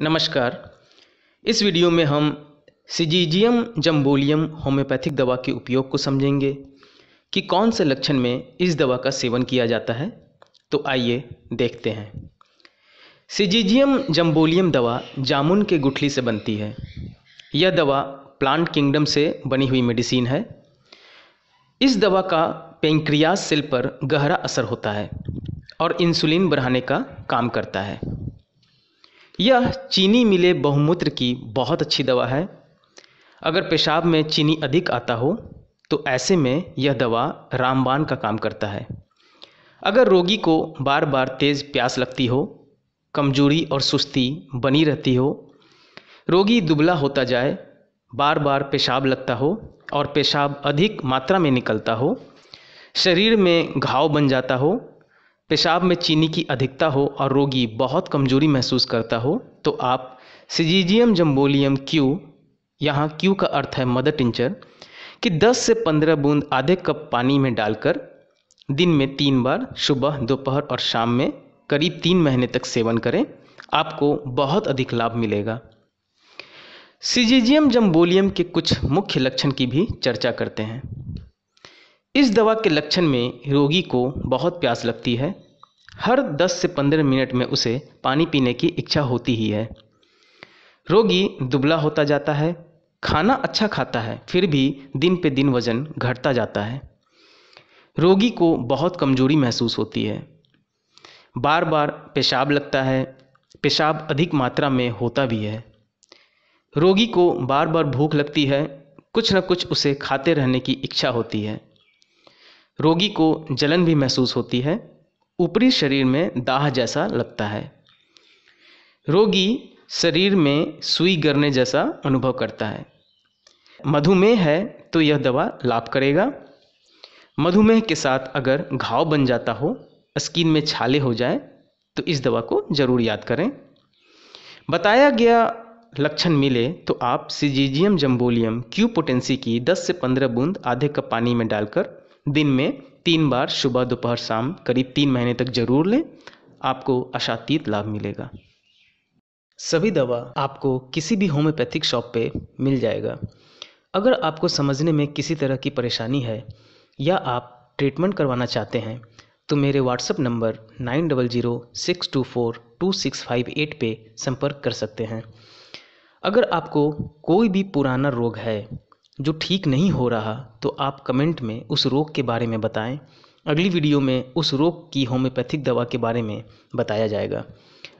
नमस्कार इस वीडियो में हम सिजीजियम जम्बोलियम होम्योपैथिक दवा के उपयोग को समझेंगे कि कौन से लक्षण में इस दवा का सेवन किया जाता है तो आइए देखते हैं सिजीजियम जम्बोलियम दवा जामुन के गुठली से बनती है यह दवा प्लांट किंगडम से बनी हुई मेडिसिन है इस दवा का पेंक्रियाज सेल पर गहरा असर होता है और इंसुलिन बढ़ाने का काम करता है यह चीनी मिले बहुमूत्र की बहुत अच्छी दवा है अगर पेशाब में चीनी अधिक आता हो तो ऐसे में यह दवा रामबान का काम करता है अगर रोगी को बार बार तेज़ प्यास लगती हो कमजोरी और सुस्ती बनी रहती हो रोगी दुबला होता जाए बार बार पेशाब लगता हो और पेशाब अधिक मात्रा में निकलता हो शरीर में घाव बन जाता हो पेशाब में चीनी की अधिकता हो और रोगी बहुत कमजोरी महसूस करता हो तो आप सिजीजियम जम्बोलियम क्यू यहाँ क्यू का अर्थ है मदर टिंचर कि 10 से 15 बूंद आधे कप पानी में डालकर दिन में तीन बार सुबह दोपहर और शाम में करीब तीन महीने तक सेवन करें आपको बहुत अधिक लाभ मिलेगा सिजीजियम जम्बोलियम के कुछ मुख्य लक्षण की भी चर्चा करते हैं इस दवा के लक्षण में रोगी को बहुत प्यास लगती है हर 10 से 15 मिनट में उसे पानी पीने की इच्छा होती ही है रोगी दुबला होता जाता है खाना अच्छा खाता है फिर भी दिन पे दिन वजन घटता जाता है रोगी को बहुत कमजोरी महसूस होती है बार बार पेशाब लगता है पेशाब अधिक मात्रा में होता भी है रोगी को बार बार भूख लगती है कुछ न कुछ उसे खाते रहने की इच्छा होती है रोगी को जलन भी महसूस होती है ऊपरी शरीर में दाह जैसा लगता है रोगी शरीर में सुई गरने जैसा अनुभव करता है मधुमेह है तो यह दवा लाभ करेगा मधुमेह के साथ अगर घाव बन जाता हो स्किन में छाले हो जाए तो इस दवा को जरूर याद करें बताया गया लक्षण मिले तो आप सिजीजियम जम्बोलियम क्यू पोटेंसी की 10 से 15 बूंद आधे कप पानी में डालकर दिन में तीन बार सुबह दोपहर शाम करीब तीन महीने तक जरूर लें आपको अशातीत लाभ मिलेगा सभी दवा आपको किसी भी होम्योपैथिक शॉप पे मिल जाएगा अगर आपको समझने में किसी तरह की परेशानी है या आप ट्रीटमेंट करवाना चाहते हैं तो मेरे WhatsApp number nine double zero six two four two six five eight पर संपर्क कर सकते हैं अगर आपको कोई भी पुराना रोग है जो ठीक नहीं हो रहा तो आप कमेंट में उस रोग के बारे में बताएँ अगली वीडियो में उस रोग की होम्योपैथिक दवा के बारे में बताया जाएगा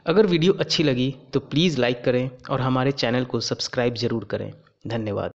अगर वीडियो अच्छी लगी तो प्लीज़ लाइक करें और हमारे चैनल को सब्सक्राइब ज़रूर करें धन्यवाद